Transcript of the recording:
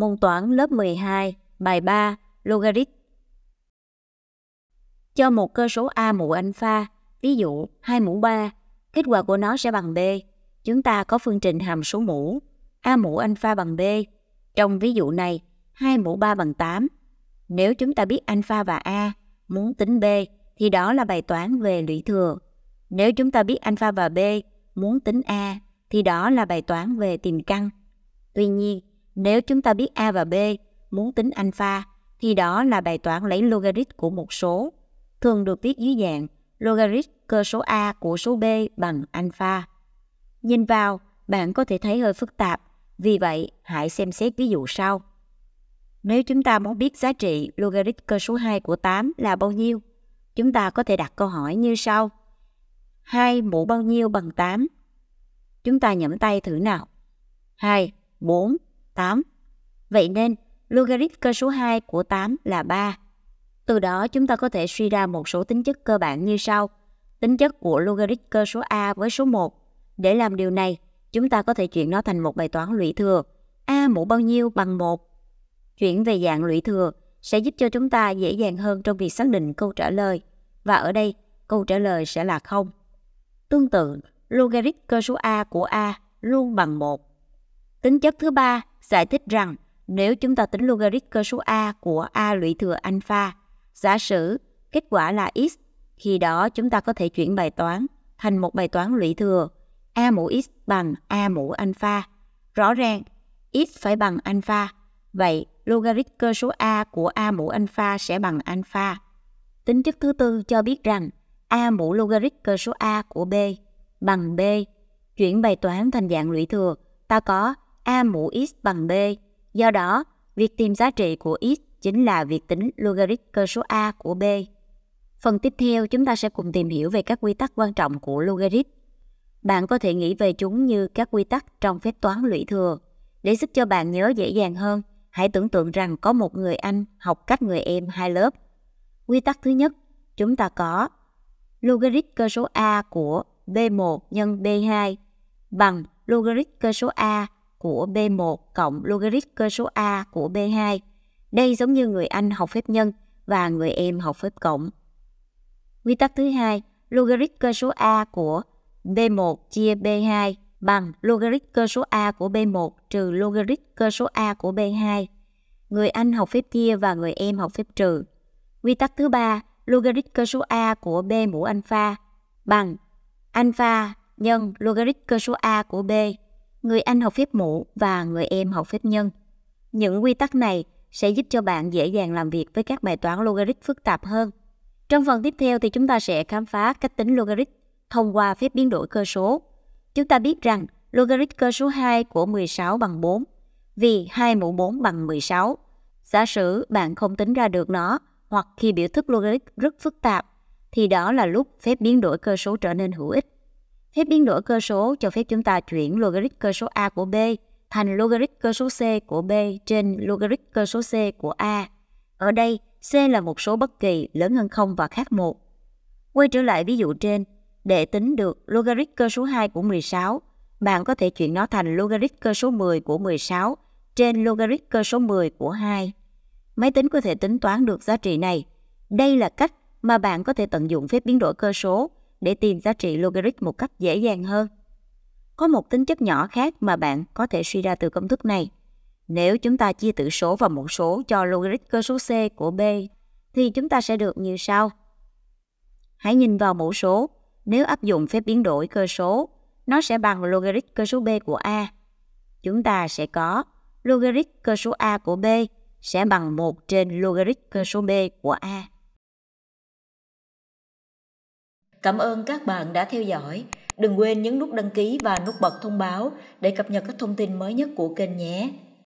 môn toán lớp 12, bài 3, logarit. Cho một cơ số A mũ alpha, ví dụ 2 mũ 3, kết quả của nó sẽ bằng B. Chúng ta có phương trình hàm số mũ A mũ alpha bằng B. Trong ví dụ này, 2 mũ 3 bằng 8. Nếu chúng ta biết alpha và A, muốn tính B thì đó là bài toán về lũy thừa. Nếu chúng ta biết alpha và B, muốn tính A thì đó là bài toán về tìm căn. Tuy nhiên, nếu chúng ta biết A và B muốn tính alpha thì đó là bài toán lấy logarit của một số, thường được viết dưới dạng logarit cơ số A của số B bằng alpha. Nhìn vào, bạn có thể thấy hơi phức tạp, vì vậy hãy xem xét ví dụ sau. Nếu chúng ta muốn biết giá trị logarit cơ số 2 của 8 là bao nhiêu, chúng ta có thể đặt câu hỏi như sau. 2 mũ bao nhiêu bằng 8? Chúng ta nhẩm tay thử nào. 2, 4, 8. Vậy nên, logarit cơ số 2 của 8 là 3. Từ đó chúng ta có thể suy ra một số tính chất cơ bản như sau. Tính chất của logarit cơ số A với số 1. Để làm điều này, chúng ta có thể chuyển nó thành một bài toán lũy thừa. A mũ bao nhiêu bằng 1? Chuyển về dạng lũy thừa sẽ giúp cho chúng ta dễ dàng hơn trong việc xác định câu trả lời. Và ở đây, câu trả lời sẽ là 0. Tương tự, logarit cơ số A của A luôn bằng 1 Tính chất thứ ba giải thích rằng nếu chúng ta tính logarit cơ số A của A lũy thừa alpha, giả sử kết quả là x, khi đó chúng ta có thể chuyển bài toán thành một bài toán lũy thừa A mũ x bằng A mũ alpha. Rõ ràng, x phải bằng alpha. Vậy, logarit cơ số A của A mũ alpha sẽ bằng alpha. Tính chất thứ tư cho biết rằng A mũ logarit cơ số A của B bằng B. Chuyển bài toán thành dạng lũy thừa, ta có a mũ x bằng b. Do đó, việc tìm giá trị của x chính là việc tính logarit cơ số a của b. Phần tiếp theo chúng ta sẽ cùng tìm hiểu về các quy tắc quan trọng của logarit. Bạn có thể nghĩ về chúng như các quy tắc trong phép toán lũy thừa. Để giúp cho bạn nhớ dễ dàng hơn, hãy tưởng tượng rằng có một người anh học cách người em hai lớp. Quy tắc thứ nhất, chúng ta có logarit cơ số a của b1 nhân b2 bằng logarit cơ số a của B1 cộng logarit cơ số A của B2. Đây giống như người anh học phép nhân và người em học phép cộng. Quy tắc thứ hai, logarit cơ số A của B1 chia B2 bằng logarit cơ số A của B1 trừ logarit cơ số A của B2. Người anh học phép chia và người em học phép trừ. Quy tắc thứ ba, logarit cơ số A của B mũ alpha bằng alpha nhân logarit cơ số A của B người anh học phép mũ và người em học phép nhân. Những quy tắc này sẽ giúp cho bạn dễ dàng làm việc với các bài toán logarit phức tạp hơn. Trong phần tiếp theo thì chúng ta sẽ khám phá cách tính logarit thông qua phép biến đổi cơ số. Chúng ta biết rằng logarit cơ số 2 của 16 bằng 4 vì 2 mũ 4 bằng 16. Giả sử bạn không tính ra được nó hoặc khi biểu thức logarit rất phức tạp thì đó là lúc phép biến đổi cơ số trở nên hữu ích. Phép biến đổi cơ số cho phép chúng ta chuyển logarit cơ số A của B thành logarit cơ số C của B trên logarit cơ số C của A. Ở đây, C là một số bất kỳ lớn hơn 0 và khác 1. Quay trở lại ví dụ trên, để tính được logarit cơ số 2 của 16, bạn có thể chuyển nó thành logarit cơ số 10 của 16 trên logarit cơ số 10 của 2. Máy tính có thể tính toán được giá trị này. Đây là cách mà bạn có thể tận dụng phép biến đổi cơ số để tìm giá trị logarit một cách dễ dàng hơn. Có một tính chất nhỏ khác mà bạn có thể suy ra từ công thức này. Nếu chúng ta chia tử số vào một số cho logarit cơ số C của B, thì chúng ta sẽ được như sau. Hãy nhìn vào mẫu số, nếu áp dụng phép biến đổi cơ số, nó sẽ bằng logarit cơ số B của A. Chúng ta sẽ có logarit cơ số A của B sẽ bằng 1 trên logarit cơ số B của A. Cảm ơn các bạn đã theo dõi. Đừng quên nhấn nút đăng ký và nút bật thông báo để cập nhật các thông tin mới nhất của kênh nhé.